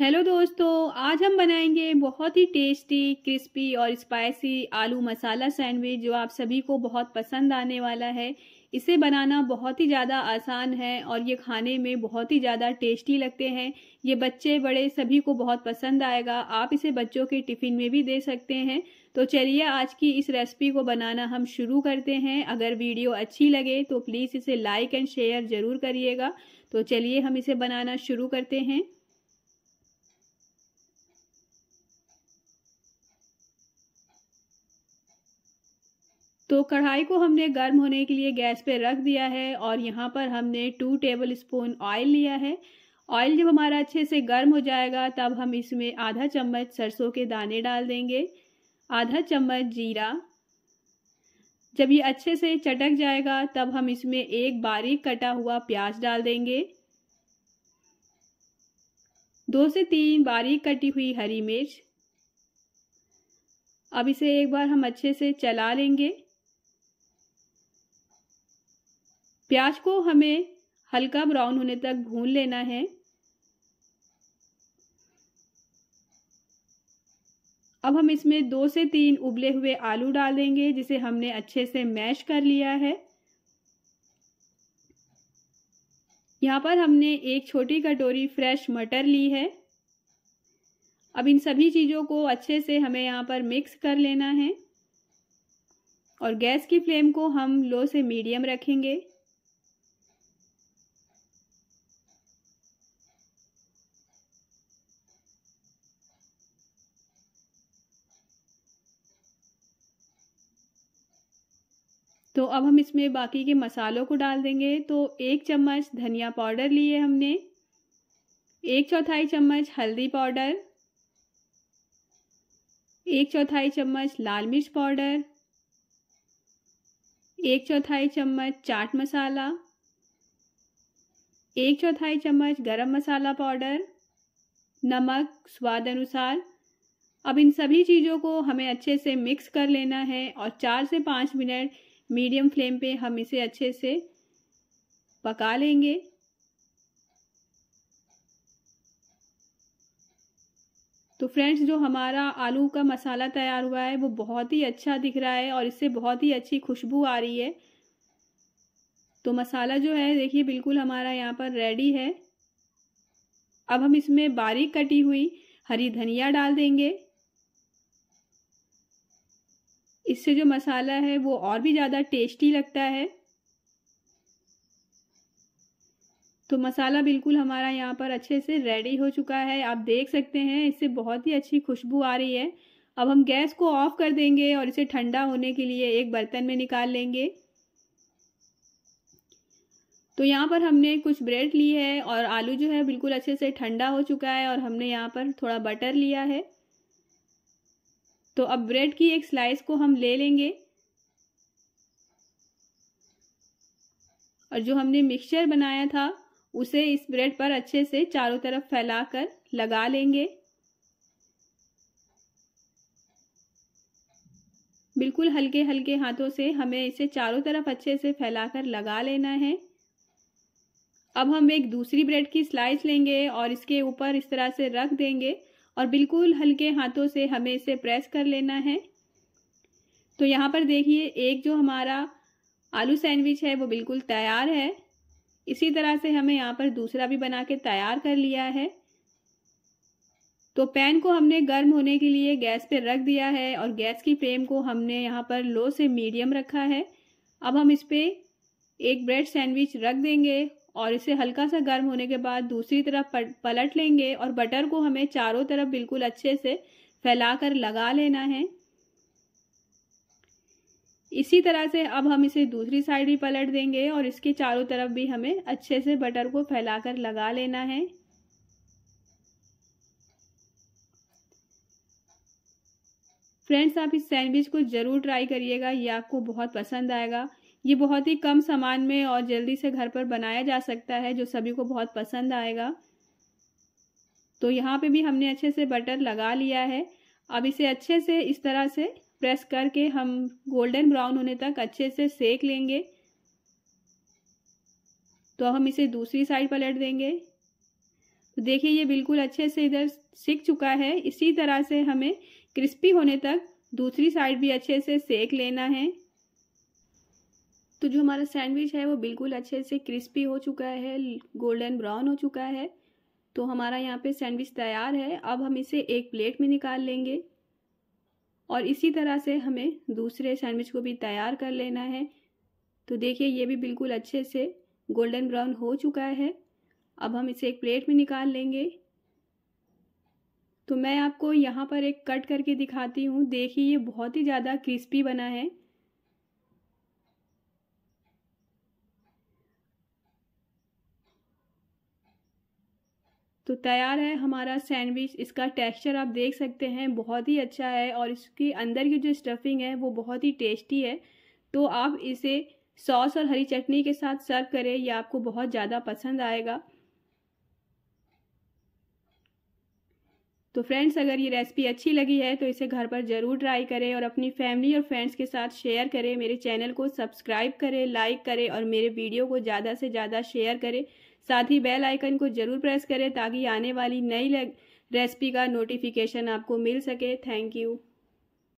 hello दोस्तों आज हम बनाएंगे बहुत ही टेस्टी क्रिस्पी और स्पाइसी आलू मसाला सैंडविच जो आप सभी को बहुत पसंद आने वाला है इसे बनाना बहुत ही ज़्यादा आसान है और ये खाने में बहुत ही ज़्यादा टेस्टी लगते हैं ये बच्चे बड़े सभी को बहुत पसंद आएगा आप इसे बच्चों के टिफ़िन में भी दे सकते हैं तो चलिए आज की इस रेसिपी को बनाना हम शुरू करते हैं अगर वीडियो अच्छी लगे तो प्लीज़ इसे लाइक एंड शेयर ज़रूर करिएगा तो चलिए हम इसे बनाना शुरू करते हैं तो कढ़ाई को हमने गर्म होने के लिए गैस पे रख दिया है और यहाँ पर हमने टू टेबल स्पून ऑयल लिया है ऑयल जब हमारा अच्छे से गर्म हो जाएगा तब हम इसमें आधा चम्मच सरसों के दाने डाल देंगे आधा चम्मच जीरा जब ये अच्छे से चटक जाएगा तब हम इसमें एक बारीक कटा हुआ प्याज डाल देंगे दो से तीन बारीक कटी हुई हरी मिर्च अब इसे एक बार हम अच्छे से चला लेंगे प्याज को हमें हल्का ब्राउन होने तक भून लेना है अब हम इसमें दो से तीन उबले हुए आलू डाल देंगे जिसे हमने अच्छे से मैश कर लिया है यहाँ पर हमने एक छोटी कटोरी फ्रेश मटर ली है अब इन सभी चीज़ों को अच्छे से हमें यहाँ पर मिक्स कर लेना है और गैस की फ्लेम को हम लो से मीडियम रखेंगे तो अब हम इसमें बाकी के मसालों को डाल देंगे तो एक चम्मच धनिया पाउडर लिए हमने एक चौथाई चम्मच हल्दी पाउडर एक चौथाई चम्मच लाल मिर्च पाउडर एक चौथाई चम्मच चाट मसाला एक चौथाई चम्मच गरम मसाला पाउडर नमक स्वाद अनुसार अब इन सभी चीज़ों को हमें अच्छे से मिक्स कर लेना है और चार से पाँच मिनट मीडियम फ्लेम पे हम इसे अच्छे से पका लेंगे तो फ्रेंड्स जो हमारा आलू का मसाला तैयार हुआ है वो बहुत ही अच्छा दिख रहा है और इससे बहुत ही अच्छी खुशबू आ रही है तो मसाला जो है देखिए बिल्कुल हमारा यहाँ पर रेडी है अब हम इसमें बारीक कटी हुई हरी धनिया डाल देंगे इससे जो मसाला है वो और भी ज़्यादा टेस्टी लगता है तो मसाला बिल्कुल हमारा यहाँ पर अच्छे से रेडी हो चुका है आप देख सकते हैं इससे बहुत ही अच्छी खुशबू आ रही है अब हम गैस को ऑफ कर देंगे और इसे ठंडा होने के लिए एक बर्तन में निकाल लेंगे तो यहाँ पर हमने कुछ ब्रेड ली है और आलू जो है बिल्कुल अच्छे से ठंडा हो चुका है और हमने यहाँ पर थोड़ा बटर लिया है तो अब ब्रेड की एक स्लाइस को हम ले लेंगे और जो हमने मिक्सचर बनाया था उसे इस ब्रेड पर अच्छे से चारों तरफ फैलाकर लगा लेंगे बिल्कुल हल्के हल्के हाथों से हमें इसे चारों तरफ अच्छे से फैलाकर लगा लेना है अब हम एक दूसरी ब्रेड की स्लाइस लेंगे और इसके ऊपर इस तरह से रख देंगे और बिल्कुल हल्के हाथों से हमें इसे प्रेस कर लेना है तो यहाँ पर देखिए एक जो हमारा आलू सैंडविच है वो बिल्कुल तैयार है इसी तरह से हमें यहाँ पर दूसरा भी बना के तैयार कर लिया है तो पैन को हमने गर्म होने के लिए गैस पर रख दिया है और गैस की फ्लेम को हमने यहाँ पर लो से मीडियम रखा है अब हम इस पर एक ब्रेड सैंडविच रख देंगे और इसे हल्का सा गर्म होने के बाद दूसरी तरफ पलट लेंगे और बटर को हमें चारों तरफ बिल्कुल अच्छे से फैला कर लगा लेना है इसी तरह से अब हम इसे दूसरी साइड भी पलट देंगे और इसके चारों तरफ भी हमें अच्छे से बटर को फैलाकर लगा लेना है फ्रेंड्स आप इस सैंडविच को ज़रूर ट्राई करिएगा ये आपको बहुत पसंद आएगा ये बहुत ही कम सामान में और जल्दी से घर पर बनाया जा सकता है जो सभी को बहुत पसंद आएगा तो यहाँ पे भी हमने अच्छे से बटर लगा लिया है अब इसे अच्छे से इस तरह से प्रेस करके हम गोल्डन ब्राउन होने तक अच्छे से सेक लेंगे तो हम इसे दूसरी साइड पलट देंगे तो देखिए ये बिल्कुल अच्छे से इधर सीख चुका है इसी तरह से हमें क्रिस्पी होने तक दूसरी साइड भी अच्छे से सेक लेना है तो जो हमारा सैंडविच है वो बिल्कुल अच्छे से क्रिस्पी हो चुका है गोल्डन ब्राउन हो चुका है तो हमारा यहाँ पे सैंडविच तैयार है अब हम इसे एक प्लेट में निकाल लेंगे और इसी तरह से हमें दूसरे सैंडविच को भी तैयार कर लेना है तो देखिए ये भी बिल्कुल अच्छे से गोल्डन ब्राउन हो चुका है अब हम इसे एक प्लेट में निकाल लेंगे तो मैं आपको यहाँ पर एक कट करके दिखाती हूँ देखिए ये बहुत ही ज़्यादा क्रिस्पी बना है तो तैयार है हमारा सैंडविच इसका टेक्सचर आप देख सकते हैं बहुत ही अच्छा है और इसके अंदर की जो स्टफिंग है वो बहुत ही टेस्टी है तो आप इसे सॉस और हरी चटनी के साथ सर्व करें यह आपको बहुत ज़्यादा पसंद आएगा तो फ्रेंड्स अगर ये रेसिपी अच्छी लगी है तो इसे घर पर ज़रूर ट्राई करें और अपनी फैमिली और फ्रेंड्स के साथ शेयर करें मेरे चैनल को सब्सक्राइब करें लाइक करें और मेरे वीडियो को ज़्यादा से ज़्यादा शेयर करें साथ ही बेल आइकन को ज़रूर प्रेस करें ताकि आने वाली नई रेसिपी का नोटिफिकेशन आपको मिल सके थैंक यू